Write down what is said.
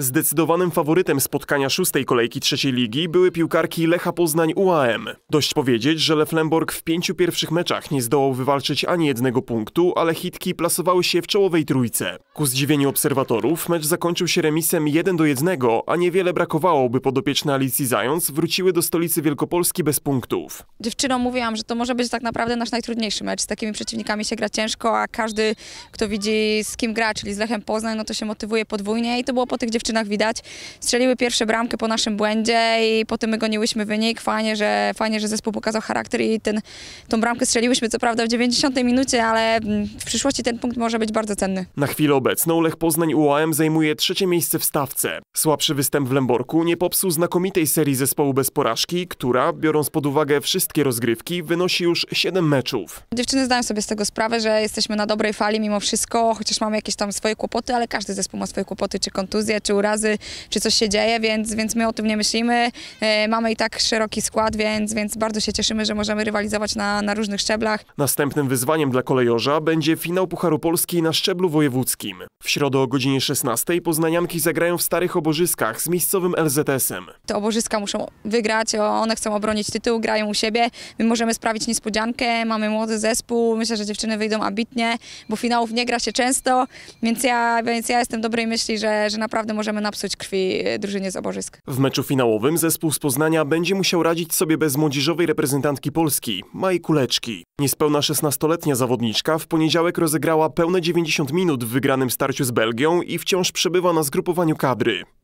Zdecydowanym faworytem spotkania szóstej kolejki trzeciej ligi były piłkarki Lecha Poznań UAM. Dość powiedzieć, że Leflemborg w pięciu pierwszych meczach nie zdołał wywalczyć ani jednego punktu, ale hitki plasowały się w czołowej trójce. Ku zdziwieniu obserwatorów mecz zakończył się remisem 1 do 1, a niewiele brakowało, by podopieczne Alicji Zając wróciły do stolicy Wielkopolski bez punktów. Dziewczynom mówiłam, że to może być tak naprawdę nasz najtrudniejszy mecz. Z takimi przeciwnikami się gra ciężko, a każdy, kto widzi z kim gra, czyli z Lechem Poznań, no to się motywuje podwójnie i to było po tych dziewczynach dziewczynach widać. Strzeliły pierwsze bramkę po naszym błędzie i potem my goniłyśmy wynik. Fajnie, że, fajnie, że zespół pokazał charakter i ten, tą bramkę strzeliłyśmy co prawda w 90 minucie, ale mm, w przyszłości ten punkt może być bardzo cenny. Na chwilę obecną Lech Poznań UAM zajmuje trzecie miejsce w stawce. Słabszy występ w Lęborku nie popsuł znakomitej serii zespołu bez porażki, która, biorąc pod uwagę wszystkie rozgrywki, wynosi już 7 meczów. Dziewczyny zdają sobie z tego sprawę, że jesteśmy na dobrej fali mimo wszystko, chociaż mamy jakieś tam swoje kłopoty, ale każdy zespół ma swoje kłopoty, czy kontuzje, czy urazy, czy coś się dzieje, więc, więc my o tym nie myślimy. E, mamy i tak szeroki skład, więc, więc bardzo się cieszymy, że możemy rywalizować na, na różnych szczeblach. Następnym wyzwaniem dla kolejorza będzie finał Pucharu Polski na szczeblu wojewódzkim. W środę o godzinie 16 poznanianki zagrają w starych obożyskach z miejscowym LZS-em. Te obożyska muszą wygrać, one chcą obronić tytuł, grają u siebie. My możemy sprawić niespodziankę, mamy młody zespół, myślę, że dziewczyny wyjdą ambitnie, bo finałów nie gra się często, więc ja, więc ja jestem dobrej myśli, że, że naprawdę możemy napsuć krwi e, drużynie z obożysk. W meczu finałowym zespół z Poznania będzie musiał radzić sobie bez młodzieżowej reprezentantki Polski, Maji Kuleczki. Niespełna 16-letnia zawodniczka w poniedziałek rozegrała pełne 90 minut w wygranym starciu z Belgią i wciąż przebywa na zgrupowaniu kadry.